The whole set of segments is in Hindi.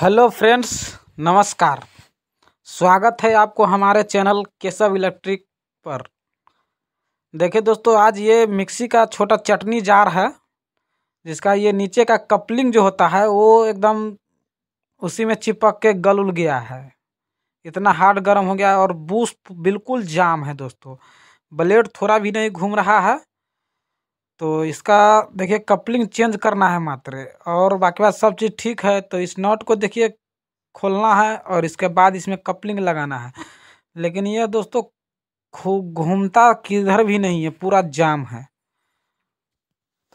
हेलो फ्रेंड्स नमस्कार स्वागत है आपको हमारे चैनल केशव इलेक्ट्रिक पर देखिए दोस्तों आज ये मिक्सी का छोटा चटनी जार है जिसका ये नीचे का कपलिंग जो होता है वो एकदम उसी में चिपक के गल उल गया है इतना हार्ड गर्म हो गया और बूस बिल्कुल जाम है दोस्तों ब्लेड थोड़ा भी नहीं घूम रहा है तो इसका देखिए कपलिंग चेंज करना है मात्र और बाकी बात सब चीज़ ठीक है तो इस नॉट को देखिए खोलना है और इसके बाद इसमें कपलिंग लगाना है लेकिन यह दोस्तों खूब घूमता किधर भी नहीं है पूरा जाम है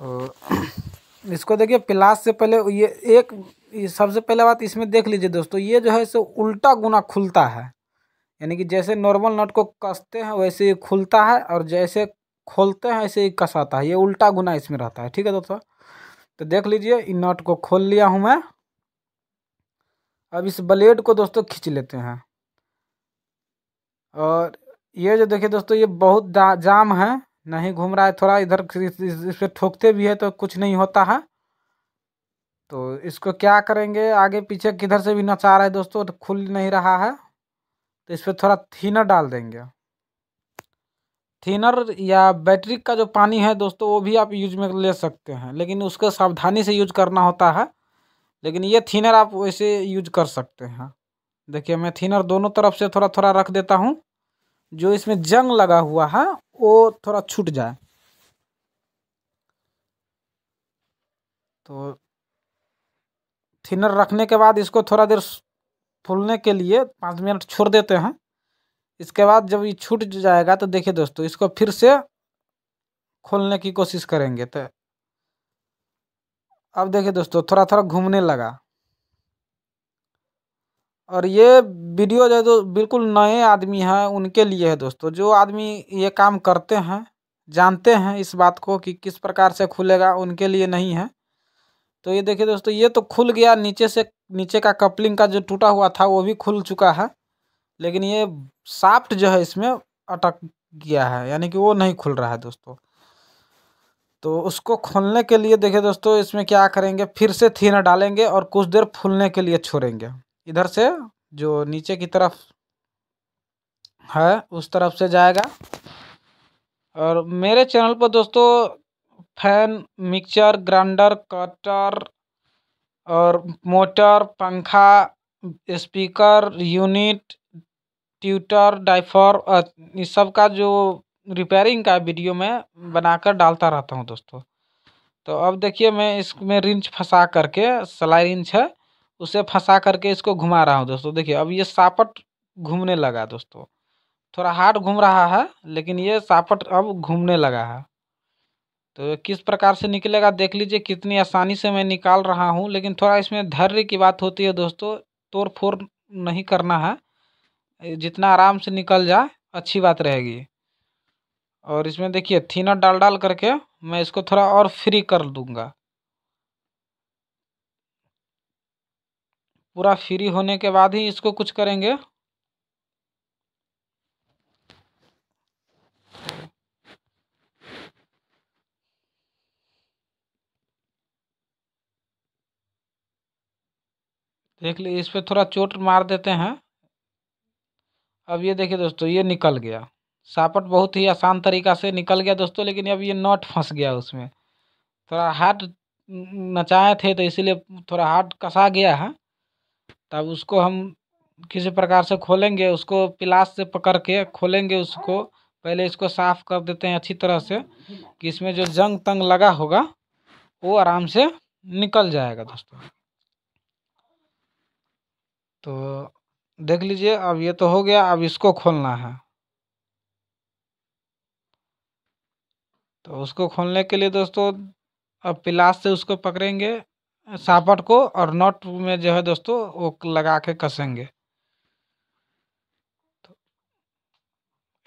तो इसको देखिए प्लास से पहले ये एक सबसे पहले बात इसमें देख लीजिए दोस्तों ये जो है सो उल्टा गुना खुलता है यानी कि जैसे नॉर्मल नट को कसते हैं वैसे ये खुलता है और जैसे खोलते हैं ऐसे ही कसाता है ये उल्टा गुना इसमें रहता है ठीक है दोस्तों तो देख लीजिए इन नट को खोल लिया हूँ मैं अब इस ब्लेड को दोस्तों खींच लेते हैं और ये जो देखिए दोस्तों ये बहुत जाम है नहीं घूम रहा है थोड़ा इधर इस पर ठोकते भी है तो कुछ नहीं होता है तो इसको क्या करेंगे आगे पीछे किधर से भी नचा रहा है दोस्तों तो खुल नहीं रहा है तो इस पर थोड़ा थीनर डाल देंगे थिनर या बैटरी का जो पानी है दोस्तों वो भी आप यूज में ले सकते हैं लेकिन उसको सावधानी से यूज करना होता है लेकिन ये थिनर आप वैसे यूज कर सकते हैं देखिए मैं थिनर दोनों तरफ से थोड़ा थोड़ा रख देता हूँ जो इसमें जंग लगा हुआ है वो थोड़ा छूट जाए तो थिनर रखने के बाद इसको थोड़ा देर फूलने के लिए पाँच मिनट छोड़ देते हैं इसके बाद जब ये छूट जाएगा तो देखिए दोस्तों इसको फिर से खोलने की कोशिश करेंगे तो अब देखिए दोस्तों थोड़ा थोड़ा घूमने लगा और ये वीडियो जो तो बिल्कुल नए आदमी हैं उनके लिए है दोस्तों जो आदमी ये काम करते हैं जानते हैं इस बात को कि किस प्रकार से खुलेगा उनके लिए नहीं है तो ये देखिए दोस्तों ये तो खुल गया नीचे से नीचे का कपलिंग का जो टूटा हुआ था वो भी खुल चुका है लेकिन ये साफ्ट जो है इसमें अटक गया है यानी कि वो नहीं खुल रहा है दोस्तों तो उसको खोलने के लिए देखिए दोस्तों इसमें क्या करेंगे फिर से थीनर डालेंगे और कुछ देर फूलने के लिए छोड़ेंगे इधर से जो नीचे की तरफ है उस तरफ से जाएगा और मेरे चैनल पर दोस्तों फैन मिक्सर ग्राइंडर कटर और मोटर पंखा स्पीकर यूनिट ट्यूटर डाइफर इस सब का जो रिपेयरिंग का वीडियो मैं बनाकर डालता रहता हूँ दोस्तों तो अब देखिए मैं इसमें रिंच फंसा करके सलाई रिंच है उसे फंसा करके इसको घुमा रहा हूँ दोस्तों देखिए अब ये सापट घूमने लगा दोस्तों थोड़ा हार्ड घूम रहा है लेकिन ये सापट अब घूमने लगा है तो किस प्रकार से निकलेगा देख लीजिए कितनी आसानी से मैं निकाल रहा हूँ लेकिन थोड़ा इसमें धैर्य की बात होती है दोस्तों तोड़ फोड़ नहीं करना है जितना आराम से निकल जाए अच्छी बात रहेगी और इसमें देखिए थीनर डाल डाल करके मैं इसको थोड़ा और फ्री कर दूंगा पूरा फ्री होने के बाद ही इसको कुछ करेंगे देख ली इस पर थोड़ा चोट मार देते हैं अब ये देखिए दोस्तों ये निकल गया सापट बहुत ही आसान तरीका से निकल गया दोस्तों लेकिन अब ये नॉट फंस गया उसमें थोड़ा हार्ड नचाए थे तो इसीलिए थोड़ा हार्ड कसा गया है हाँ। तब उसको हम किसी प्रकार से खोलेंगे उसको पिलास से पकड़ के खोलेंगे उसको पहले इसको साफ़ कर देते हैं अच्छी तरह से कि इसमें जो जंग तंग लगा होगा वो आराम से निकल जाएगा दोस्तों तो देख लीजिए अब ये तो हो गया अब इसको खोलना है तो उसको खोलने के लिए दोस्तों अब पिलास से उसको पकड़ेंगे सापट को और नट में जो है दोस्तों वो लगा के कसेंगे तो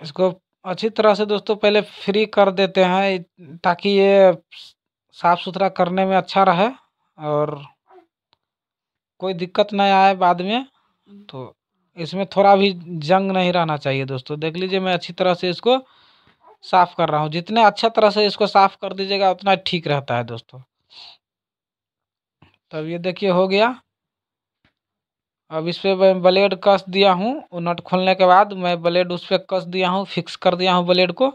इसको अच्छी तरह से दोस्तों पहले फ्री कर देते हैं ताकि ये साफ़ सुथरा करने में अच्छा रहे और कोई दिक्कत ना आए बाद में तो इसमें थोड़ा भी जंग नहीं रहना चाहिए दोस्तों देख लीजिए मैं अच्छी तरह से इसको साफ़ कर रहा हूँ जितने अच्छा तरह से इसको साफ़ कर दीजिएगा उतना ठीक रहता है दोस्तों तब ये देखिए हो गया अब इस पर मैं ब्लेड कस दिया हूँ वो नट खोलने के बाद मैं ब्लेड उस पर कस दिया हूँ फिक्स कर दिया हूँ ब्लेड को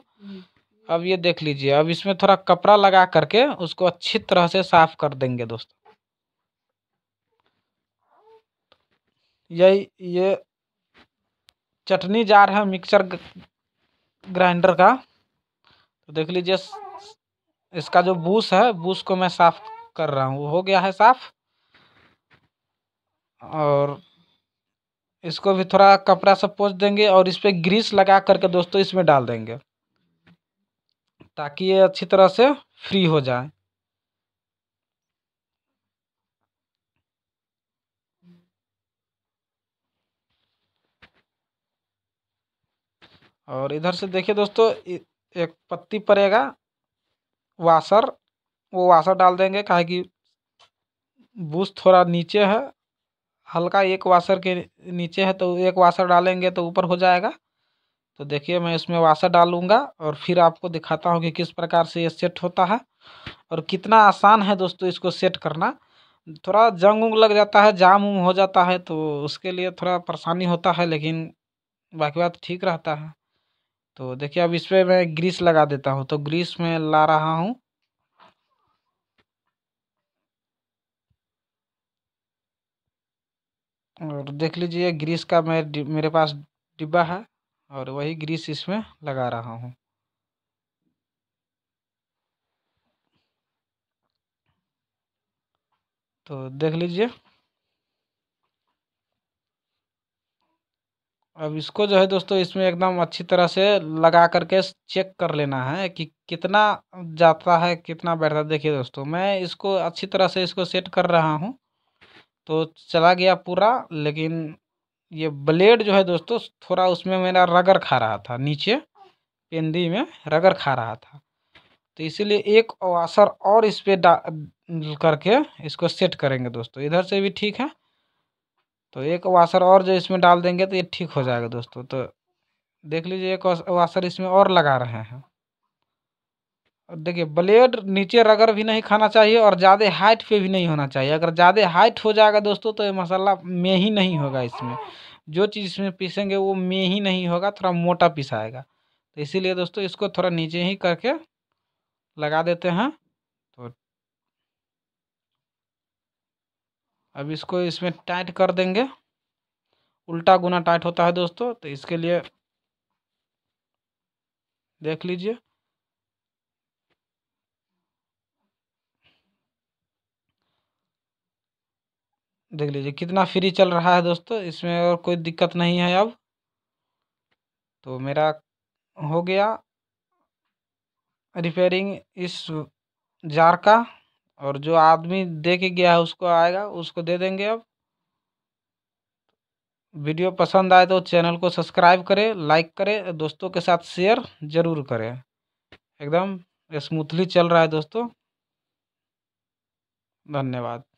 अब ये देख लीजिए अब इसमें थोड़ा कपड़ा लगा करके उसको अच्छी तरह से साफ कर देंगे दोस्तों यही ये चटनी जार है मिक्सर ग्राइंडर का तो देख लीजिए इसका जो बूस है बूस को मैं साफ कर रहा हूँ वो हो गया है साफ और इसको भी थोड़ा कपड़ा सब पोच देंगे और इस पर ग्रीस लगा करके दोस्तों इसमें डाल देंगे ताकि ये अच्छी तरह से फ्री हो जाए और इधर से देखिए दोस्तों एक पत्ती पड़ेगा वाशर वो वाशर डाल देंगे कहे कि बूस थोड़ा नीचे है हल्का एक वाशर के नीचे है तो एक वाशर डालेंगे तो ऊपर हो जाएगा तो देखिए मैं इसमें वाशर डालूंगा और फिर आपको दिखाता हूँ कि किस प्रकार से ये सेट होता है और कितना आसान है दोस्तों इसको सेट करना थोड़ा जंग उंग लग जाता है जाम उम हो जाता है तो उसके लिए थोड़ा परेशानी होता है लेकिन बाकी बात ठीक रहता है तो देखिए अब इस पर मैं ग्रीस लगा देता हूँ तो ग्रीस में ला रहा हूँ और देख लीजिए ग्रीस का मैं मेरे पास डिब्बा है और वही ग्रीस इसमें लगा रहा हूँ तो देख लीजिए अब इसको जो है दोस्तों इसमें एकदम अच्छी तरह से लगा करके चेक कर लेना है कि कितना जाता है कितना बैठता है देखिए दोस्तों मैं इसको अच्छी तरह से इसको सेट कर रहा हूँ तो चला गया पूरा लेकिन ये ब्लेड जो है दोस्तों थोड़ा उसमें मेरा रगर खा रहा था नीचे पेंदी में रगर खा रहा था तो इसीलिए एक असर और इस पर करके इसको सेट करेंगे दोस्तों इधर से भी ठीक है तो एक वाशर और जो इसमें डाल देंगे तो ये ठीक हो जाएगा दोस्तों तो देख लीजिए एक वाशर इसमें और लगा रहे हैं और देखिए ब्लेड नीचे रगड़ भी नहीं खाना चाहिए और ज़्यादा हाइट पे भी नहीं होना चाहिए अगर ज़्यादा हाइट हो जाएगा दोस्तों तो ये मसाला में ही नहीं होगा इसमें जो चीज़ इसमें पीसेंगे वो में ही नहीं होगा थोड़ा मोटा पिसाएगा तो इसीलिए दोस्तों इसको थोड़ा नीचे ही करके लगा देते हैं अब इसको इसमें टाइट कर देंगे उल्टा गुना टाइट होता है दोस्तों तो इसके लिए देख लीजिए देख लीजिए कितना फ्री चल रहा है दोस्तों इसमें और कोई दिक्कत नहीं है अब तो मेरा हो गया रिपेयरिंग इस जार का और जो आदमी दे के गया है उसको आएगा उसको दे देंगे अब वीडियो पसंद आए तो चैनल को सब्सक्राइब करें लाइक करें दोस्तों के साथ शेयर ज़रूर करें एकदम स्मूथली चल रहा है दोस्तों धन्यवाद